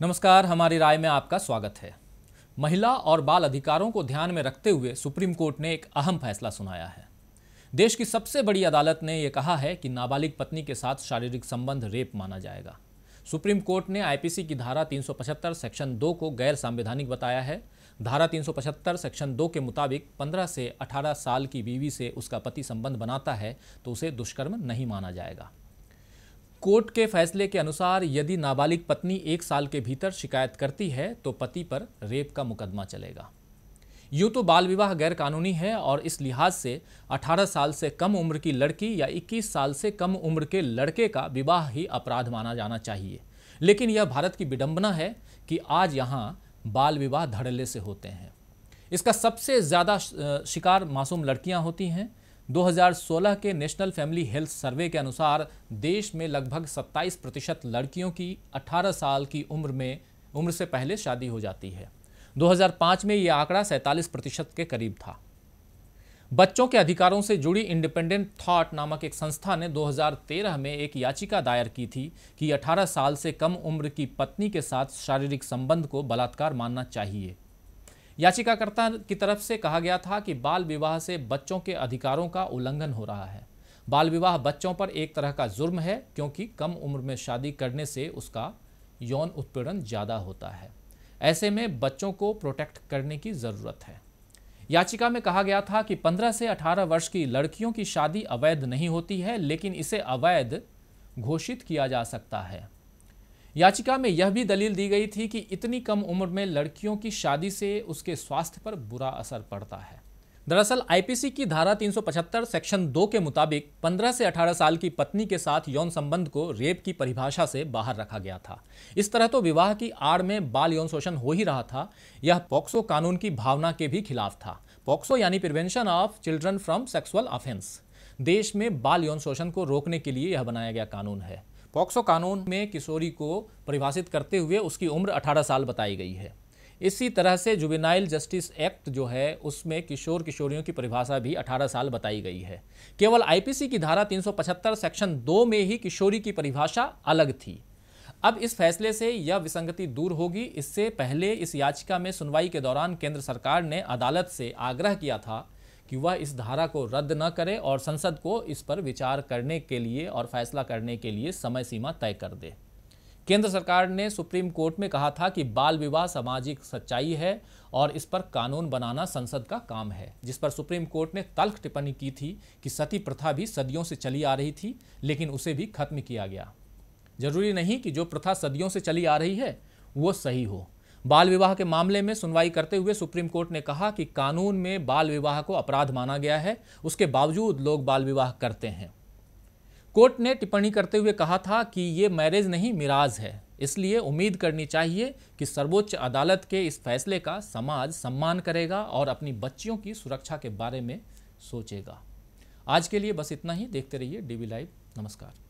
नमस्कार हमारी राय में आपका स्वागत है महिला और बाल अधिकारों को ध्यान में रखते हुए सुप्रीम कोर्ट ने एक अहम फैसला सुनाया है देश की सबसे बड़ी अदालत ने यह कहा है कि नाबालिग पत्नी के साथ शारीरिक संबंध रेप माना जाएगा सुप्रीम कोर्ट ने आईपीसी की धारा 375 सेक्शन 2 को गैर संवैधानिक बताया है धारा 375 सेक्शन 2 के मुताबिक 15 से 18 साल की बीवी से उसका पति संबंध बनाता है तो उसे दुष्कर्म नहीं माना जाएगा कोर्ट के फैसले के अनुसार यदि नाबालिग पत्नी एक साल के भीतर शिकायत करती है तो पति पर रेप का मुकदमा चलेगा यूँ तो बाल विवाह गैरकानूनी है और इस लिहाज से 18 साल से कम उम्र की लड़की या 21 साल से कम उम्र के लड़के का विवाह ही अपराध माना जाना चाहिए लेकिन यह भारत की विडंबना है कि आज यहाँ बाल विवाह धड़ल्ले से होते हैं इसका सबसे ज़्यादा शिकार मासूम लड़कियाँ होती हैं 2016 के नेशनल फैमिली हेल्थ सर्वे के अनुसार देश में लगभग 27 प्रतिशत लड़कियों की 18 साल की उम्र में उम्र से पहले शादी हो जाती है 2005 में ये आंकड़ा सैंतालीस प्रतिशत के करीब था बच्चों के अधिकारों से जुड़ी इंडिपेंडेंट थॉट नामक एक संस्था ने 2013 में एक याचिका दायर की थी कि 18 साल से कम उम्र की पत्नी के साथ शारीरिक संबंध को बलात्कार मानना चाहिए याचिकाकर्ता की तरफ से कहा गया था कि बाल विवाह से बच्चों के अधिकारों का उल्लंघन हो रहा है बाल विवाह बच्चों पर एक तरह का जुर्म है क्योंकि कम उम्र में शादी करने से उसका यौन उत्पीड़न ज़्यादा होता है ऐसे में बच्चों को प्रोटेक्ट करने की ज़रूरत है याचिका में कहा गया था कि 15 से 18 वर्ष की लड़कियों की शादी अवैध नहीं होती है लेकिन इसे अवैध घोषित किया जा सकता है याचिका में यह भी दलील दी गई थी कि इतनी कम उम्र में लड़कियों की शादी से उसके स्वास्थ्य पर बुरा असर पड़ता है दरअसल आईपीसी की धारा 375 सेक्शन 2 के मुताबिक 15 से 18 साल की पत्नी के साथ यौन संबंध को रेप की परिभाषा से बाहर रखा गया था इस तरह तो विवाह की आड़ में बाल यौन शोषण हो ही रहा था यह पॉक्सो कानून की भावना के भी खिलाफ था पॉक्सो यानी prevention of children from sexual offence देश में बाल यौन शोषण को रोकने के लिए यह बनाया गया कानून है पॉक्सो कानून में किशोरी को परिभाषित करते हुए उसकी उम्र 18 साल बताई गई है इसी तरह से जुबेनाइल जस्टिस एक्ट जो है उसमें किशोर किशोरियों की परिभाषा भी 18 साल बताई गई है केवल आईपीसी की धारा 375 सेक्शन 2 में ही किशोरी की परिभाषा अलग थी अब इस फैसले से यह विसंगति दूर होगी इससे पहले इस याचिका में सुनवाई के दौरान केंद्र सरकार ने अदालत से आग्रह किया था कि वह इस धारा को रद्द न करे और संसद को इस पर विचार करने के लिए और फैसला करने के लिए समय सीमा तय कर दे केंद्र सरकार ने सुप्रीम कोर्ट में कहा था कि बाल विवाह सामाजिक सच्चाई है और इस पर कानून बनाना संसद का काम है जिस पर सुप्रीम कोर्ट ने तल्ख टिप्पणी की थी कि सती प्रथा भी सदियों से चली आ रही थी लेकिन उसे भी खत्म किया गया जरूरी नहीं कि जो प्रथा सदियों से चली आ रही है वो सही हो बाल विवाह के मामले में सुनवाई करते हुए सुप्रीम कोर्ट ने कहा कि कानून में बाल विवाह को अपराध माना गया है उसके बावजूद लोग बाल विवाह करते हैं कोर्ट ने टिप्पणी करते हुए कहा था कि ये मैरिज नहीं मिराज है इसलिए उम्मीद करनी चाहिए कि सर्वोच्च अदालत के इस फैसले का समाज सम्मान करेगा और अपनी बच्चियों की सुरक्षा के बारे में सोचेगा आज के लिए बस इतना ही देखते रहिए डीबी लाइव नमस्कार